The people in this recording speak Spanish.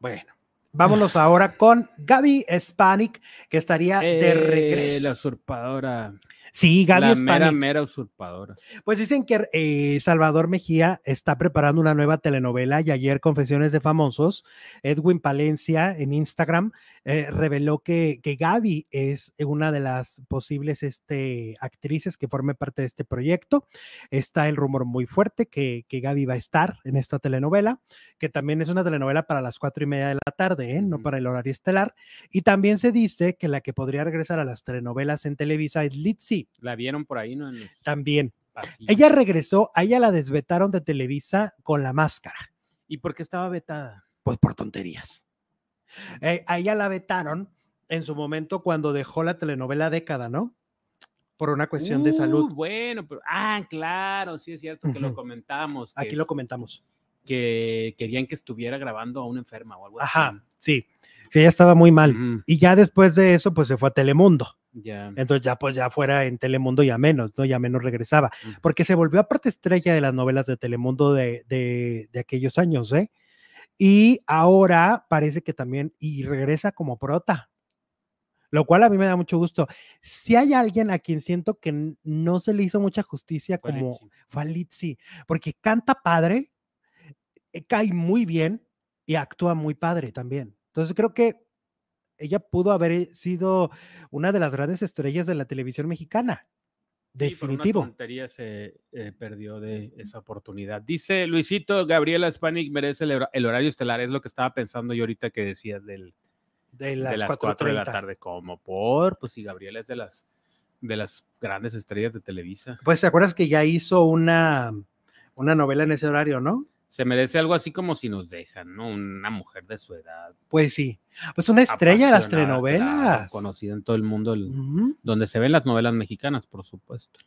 Bueno, vámonos ahora con Gaby Spanik, que estaría de eh, regreso. La usurpadora. Sí, Gaby La mera, usurpadora. Pues dicen que eh, Salvador Mejía está preparando una nueva telenovela y ayer Confesiones de Famosos, Edwin Palencia en Instagram eh, reveló que, que Gaby es una de las posibles este, actrices que forme parte de este proyecto. Está el rumor muy fuerte que, que Gaby va a estar en esta telenovela, que también es una telenovela para las cuatro y media de la tarde, ¿eh? no para el horario estelar. Y también se dice que la que podría regresar a las telenovelas en Televisa es Litsi la vieron por ahí, ¿no? También. Ella regresó, a ella la desvetaron de Televisa con la máscara. ¿Y por qué estaba vetada? Pues por tonterías. Eh, a ella la vetaron en su momento cuando dejó la telenovela década, ¿no? Por una cuestión de salud. Uh, bueno, pero, ah, claro, sí es cierto que lo comentamos. Aquí lo comentamos. Que querían que estuviera grabando a una enferma o algo así. Ajá, sí. Sí, ella estaba muy mal. Y ya después de eso, pues se fue a Telemundo. Entonces ya pues ya fuera en Telemundo y ya menos, ¿no? Ya menos regresaba, porque se volvió parte estrella de las novelas de Telemundo de, aquellos años, ¿eh? Y ahora parece que también, y regresa como prota, lo cual a mí me da mucho gusto. Si hay alguien a quien siento que no se le hizo mucha justicia como Falitzi, porque canta padre, eh, cae muy bien y actúa muy padre también. Entonces creo que ella pudo haber sido una de las grandes estrellas de la televisión mexicana. Definitivo. Sí, se eh, perdió de esa oportunidad. Dice Luisito, Gabriela Spanik merece el, horario estelar. Es lo que estaba pensando yo ahorita que decías del, de las, de 4, de la tarde. Como por, pues si Gabriela es de las, de las grandes estrellas de Televisa. Pues te acuerdas que ya hizo una, una novela en ese horario, ¿no? se merece algo así como si nos dejan, ¿no? Una mujer de su edad. Pues sí. Pues una estrella de las telenovelas. conocida en todo el mundo, donde se ven las novelas mexicanas, por supuesto.